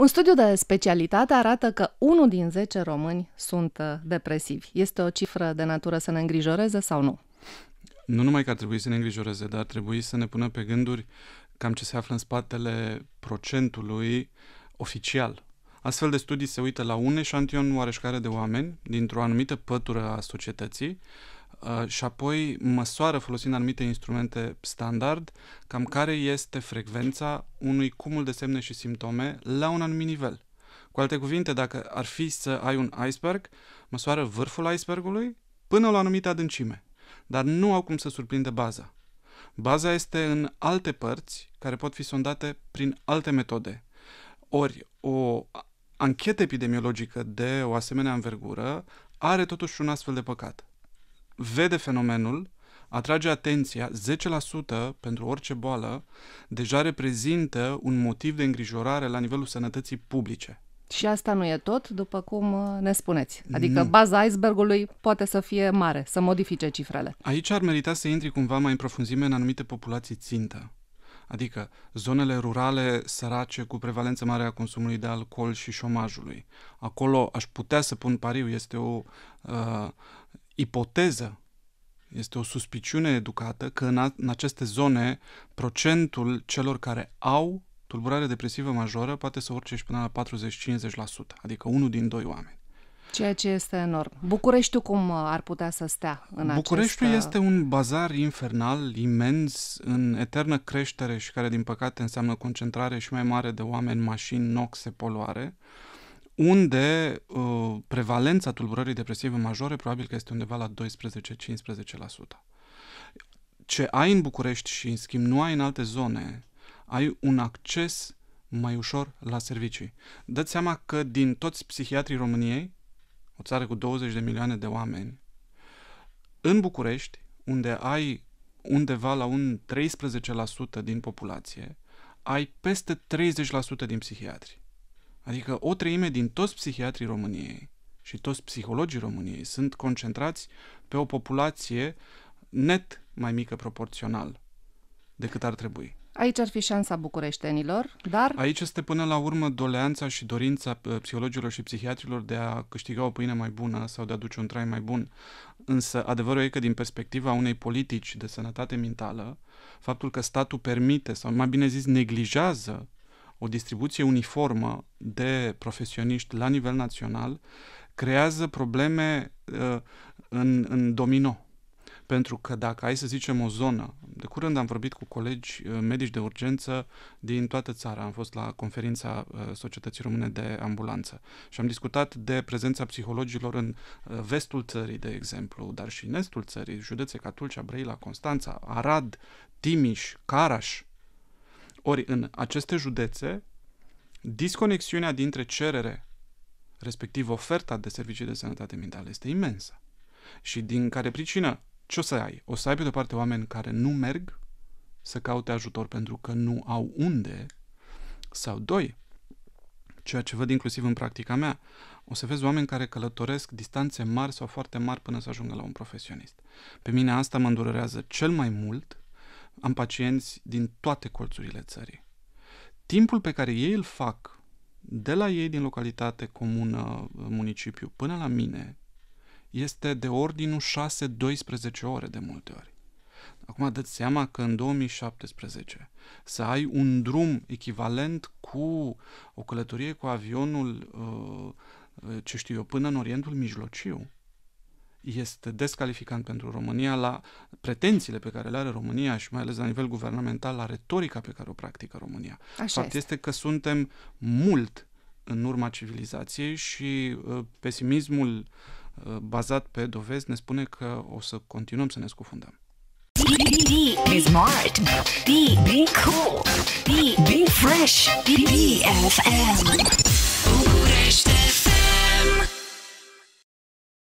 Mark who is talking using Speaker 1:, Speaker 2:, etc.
Speaker 1: Un studiu de specialitate arată că unul din 10 români sunt uh, depresivi. Este o cifră de natură să ne îngrijoreze sau nu?
Speaker 2: Nu numai că ar trebui să ne îngrijoreze, dar ar trebui să ne pună pe gânduri cam ce se află în spatele procentului oficial. Astfel de studii se uită la un eșantion oareșcare de oameni dintr-o anumită pătură a societății și apoi măsoară folosind anumite instrumente standard cam care este frecvența unui cumul de semne și simptome la un anumit nivel. Cu alte cuvinte, dacă ar fi să ai un iceberg, măsoară vârful icebergului până la o anumită adâncime, dar nu au cum să surprinde baza. Baza este în alte părți care pot fi sondate prin alte metode. Ori o anchetă epidemiologică de o asemenea învergură are totuși un astfel de păcat vede fenomenul, atrage atenția, 10% pentru orice boală deja reprezintă un motiv de îngrijorare la nivelul sănătății publice.
Speaker 1: Și asta nu e tot, după cum uh, ne spuneți. Adică nu. baza icebergului poate să fie mare, să modifice cifrele.
Speaker 2: Aici ar merita să intri cumva mai în profunzime în anumite populații țintă. Adică zonele rurale sărace cu prevalență mare a consumului de alcool și șomajului. Acolo aș putea să pun pariu, este o uh, ipoteză, este o suspiciune educată că în, a, în aceste zone procentul celor care au tulburare depresivă majoră poate să urce și până la 40-50%, adică unul din doi oameni.
Speaker 1: Ceea ce este enorm. Bucureștiul cum uh, ar putea să stea în Bucureștiul acest... Uh,
Speaker 2: este un bazar infernal, imens, în eternă creștere și care, din păcate, înseamnă concentrare și mai mare de oameni, mașini, noxe, poluare. Uh, unde uh, prevalența tulburării depresive majore probabil că este undeva la 12-15%. Ce ai în București și, în schimb, nu ai în alte zone, ai un acces mai ușor la servicii. Dați seama că din toți psihiatrii României, o țară cu 20 de milioane de oameni, în București, unde ai undeva la un 13% din populație, ai peste 30% din psihiatri. Adică o treime din toți psihiatrii României și toți psihologii României sunt concentrați pe o populație net mai mică proporțional decât ar trebui.
Speaker 1: Aici ar fi șansa bucureștenilor, dar...
Speaker 2: Aici este până la urmă doleanța și dorința uh, psihologilor și psihiatrilor de a câștiga o pâine mai bună sau de a duce un trai mai bun. Însă adevărul e că din perspectiva unei politici de sănătate mentală, faptul că statul permite sau mai bine zis neglijează o distribuție uniformă de profesioniști la nivel național creează probleme uh, în, în domino. Pentru că dacă ai, să zicem, o zonă, de curând am vorbit cu colegi uh, medici de urgență din toată țara, am fost la conferința uh, Societății Române de Ambulanță și am discutat de prezența psihologilor în uh, vestul țării, de exemplu, dar și în estul țării, județe ca Tulcea, Brăila, Constanța, Arad, Timiș, Caraș, ori în aceste județe, disconexiunea dintre cerere, respectiv oferta de servicii de sănătate mentală, este imensă. Și din care pricină, ce o să ai? O să ai pe de parte oameni care nu merg să caute ajutor pentru că nu au unde, sau doi, ceea ce văd inclusiv în practica mea, o să vezi oameni care călătoresc distanțe mari sau foarte mari până să ajungă la un profesionist. Pe mine asta mă îndurerează cel mai mult am pacienți din toate colțurile țării. Timpul pe care ei îl fac de la ei din localitate, comună, municipiu, până la mine, este de ordinul 6-12 ore de multe ori. Acum dați seama că în 2017 să ai un drum echivalent cu o călătorie cu avionul, uh, ce știu eu, până în Orientul Mijlociu, este descalificant pentru România la pretențiile pe care le are România și mai ales la nivel guvernamental, la retorica pe care o practică România. Așa Fapt este. este că suntem mult în urma civilizației și uh, pesimismul uh, bazat pe dovezi ne spune că o să continuăm să ne scufundăm.
Speaker 1: Be smart, be cool, be fresh,